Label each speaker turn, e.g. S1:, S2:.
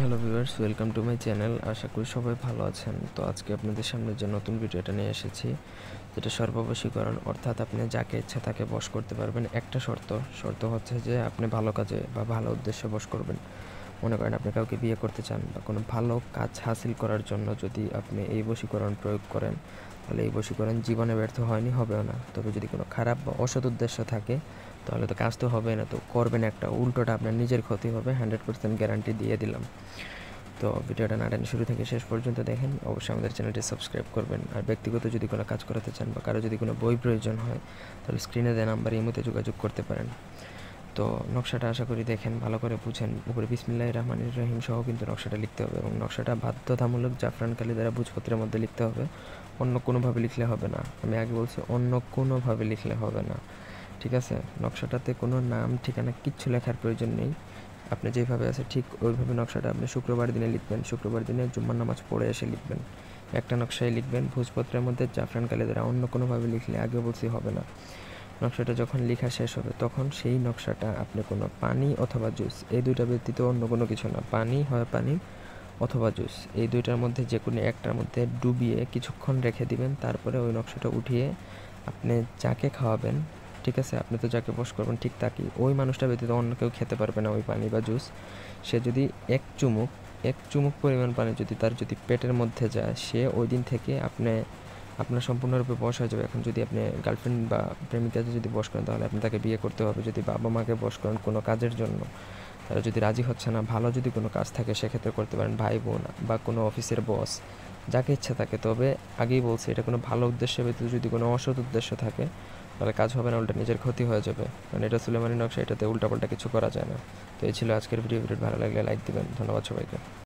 S1: hello viewers welcome to my channel আশা করি সবাই ভালো আছেন তো আজকে আপনাদের সামনে যে নতুন ভিডিওটা নিয়ে এসেছি যেটা সর্ববশীকরণ অর্থাৎ আপনি যাকে ইচ্ছা তাকে বশ করতে পারবেন একটা শর্ত শর্ত হচ্ছে যে আপনি ভালো কাজে বা ভালো উদ্দেশ্যে বশ করবেন মনে করেন আপনি কাউকে বিয়ে করতে চান বা কোনো ভালো কাজ হাসিল করার জন্য যদি আপনি এই বশীকরণ প্রয়োগ করেন তাহলে এই বশীকরণ জীবনে ব্যর্থ হয়নি হবেও না তবে যদি কোনো খারাপ বা অসৎ উদ্দেশ্য থাকে তাহলে তো কাজ তো হবে না তো করবেন একটা উল্টোটা আপনার নিজের ক্ষতি হবে হান্ড্রেড পার্সেন্ট গ্যারান্টি দিয়ে দিলাম তো ভিডিওটা নাটেন শুরু থেকে শেষ পর্যন্ত দেখেন অবশ্যই আমাদের চ্যানেলটি সাবস্ক্রাইব করবেন আর ব্যক্তিগত যদি কোনো কাজ করাতে চান বা কারো যদি কোনো বই প্রয়োজন হয় তাহলে স্ক্রিনে দেয় নাম্বার এমতে যোগাযোগ করতে পারেন তো নকশাটা আশা করি দেখেন ভালো করে বুঝেন উপরে বিসমিল্লাহ রহমান রহিম সহ কিন্তু নকশাটা লিখতে হবে এবং নকশাটা বাধ্যতামূলক জাফরানকালি দ্বারা বুঝপত্রের মধ্যে লিখতে হবে অন্য কোনোভাবে লিখলে হবে না আমি আগে বলছি অন্য কোনোভাবে লিখলে হবে না ঠিক আছে নকশাটাতে কোনো নাম ঠিকানা কিচ্ছু লেখার প্রয়োজন নেই আপনি যেভাবে আছে ঠিক ওইভাবে নকশাটা আপনি শুক্রবার দিনে লিখবেন শুক্রবার দিনে জুম্মার নামাজ পড়ে এসে লিখবেন একটা নকশায় লিখবেন ভোজপত্রের মধ্যে জাফরান কালেদের অন্য কোনোভাবে লিখলে আগে বলছি হবে না নকশাটা যখন লেখা শেষ হবে তখন সেই নকশাটা আপনি কোনো পানি অথবা জুস এই দুইটা ব্যতীত অন্য কোনো কিছু না পানি হয় পানি অথবা জুস এই দুইটার মধ্যে যে কোনো একটার মধ্যে ডুবিয়ে কিছুক্ষণ রেখে দিবেন তারপরে ওই নকশাটা উঠিয়ে আপনি যাকে খাওয়াবেন ঠিক আছে আপনি তো যাকে বস করবেন ঠিক তাকি ওই মানুষটা ব্যতীত অন্য কেউ খেতে পারবে না ওই পানি বা জুস সে যদি এক চুমুক এক চুমুক পরিমাণ পানি যদি তার যদি পেটের মধ্যে যায় সে ওই দিন থেকে আপনি আপনার সম্পূর্ণরূপে বস হয়ে যাবে এখন যদি আপনি গার্লফ্রেন্ড বা প্রেমিকাকে যদি বস করেন তাহলে আপনি তাকে বিয়ে করতে হবে যদি বাবা মাকে বস করেন কোনো কাজের জন্য তারা যদি রাজি হচ্ছে না ভালো যদি কোনো কাজ থাকে সেক্ষেত্রে করতে পারেন ভাই বোন বা কোনো অফিসের বস যাকে ইচ্ছা থাকে তবে আগেই বলছি এটা কোনো ভালো উদ্দেশ্যে ব্যতীত যদি কোনো অসৎ উদ্দেশ্য থাকে তাহলে কাজ হবে না উল্টা নিজের ক্ষতি হয়ে যাবে কারণ এটা সুলেমানি নকশা এটাতে উল্টাপাল্টা কিছু করা যায় না তো এই ছিল আজকের ভিডিও ভিডিও ভালো লাগলে লাইক দিবেন ধন্যবাদ সবাইকে